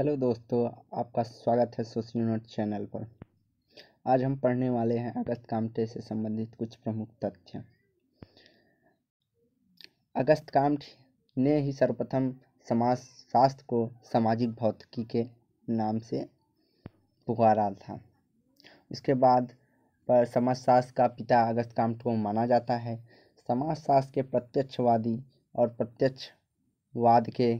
hello दोस्तों आपका स्वागत है सोशल नोट चैनल पर आज हम पढ़ने वाले हैं अगस्त कामठे से संबंधित कुछ प्रमुख तथ्य अगस्त कामठ ने ही सर्वप्रथम समाज शास्त्र को सामाजिक भौतिकी के नाम से पुकारा था उसके बाद पर समाजशास्त्र का पिता अगस्त कामठ को माना जाता है समाजशास्त्र के प्रत्यक्षवादी और प्रत्यक्षवाद के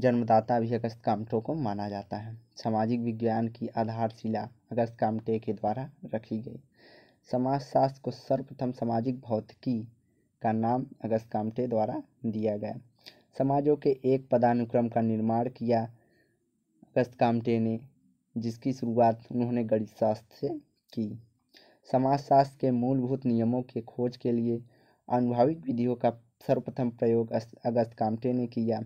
जन्मदाता भी अगस्त कामठों को माना जाता है सामाजिक विज्ञान की आधारशिला अगस्त कामटे के द्वारा रखी गई समाजशास्त्र को सर्वप्रथम सामाजिक भौतिकी का नाम अगस्त कामटे द्वारा दिया गया समाजों के एक पदानुक्रम का निर्माण किया अगस्त कामटे ने जिसकी शुरुआत उन्होंने गणित शास्त्र से की समाजशास्त्र के मूलभूत नियमों के खोज के लिए अनुभाविक विधियों का सर्वप्रथम प्रयोग अगस्त कामटे ने किया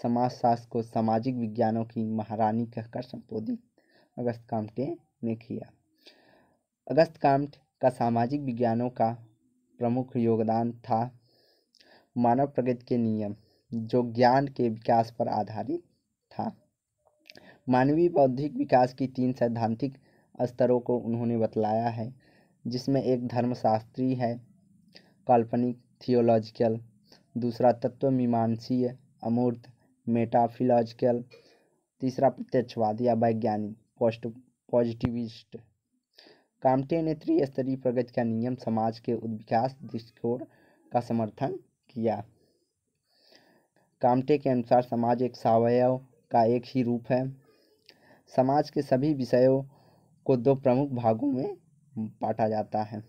समाजशास्त्र को सामाजिक विज्ञानों की महारानी कहकर संबोधित अगस्त कामटे ने किया अगस्त कामट का सामाजिक विज्ञानों का प्रमुख योगदान था मानव प्रगति के नियम जो ज्ञान के विकास पर आधारित था मानवीय बौद्धिक विकास की तीन सैद्धांतिक स्तरों को उन्होंने बतलाया है जिसमें एक धर्मशास्त्री है काल्पनिक थियोलॉजिकल दूसरा तत्व मीमांसीय अमूर्त मेटाफिलॉजिकल तीसरा प्रत्यक्षवादी या वैज्ञानिक पोस्ट पॉजिटिविस्ट कामटे ने त्रिस्तरीय प्रगति का नियम समाज के उद्विकास दृष्टिकोण का समर्थन किया कामटे के अनुसार समाज एक सवयव का एक ही रूप है समाज के सभी विषयों को दो प्रमुख भागों में बांटा जाता है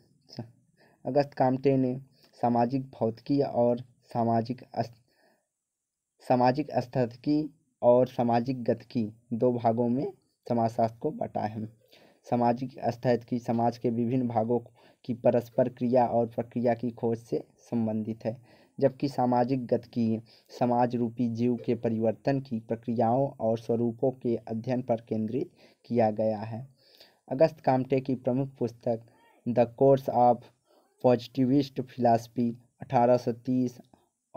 अगस्त कामटे ने सामाजिक भौतिकी और सामाजिक सामाजिक की और सामाजिक गतिकी दो भागों में समाजशास्त्र को बटा है सामाजिक की समाज के विभिन्न भागों की परस्पर क्रिया और प्रक्रिया की खोज से संबंधित है जबकि सामाजिक की समाज रूपी जीव के परिवर्तन की प्रक्रियाओं और स्वरूपों के अध्ययन पर केंद्रित किया गया है अगस्त कामटे की प्रमुख पुस्तक the course of positivist philosophy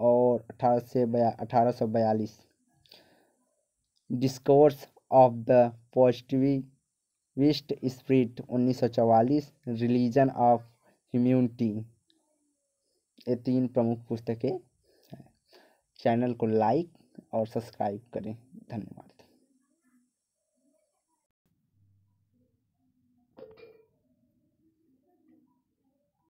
और अठारह से अठारह सौ बयालीस discourse of the positivist spirit उन्नीस सौ चवालीस रिलीजन ऑफ ह्यूम्यूनिटी ये तीन प्रमुख पुस्तकें हैं चैनल को लाइक और सब्सक्राइब करें धन्यवाद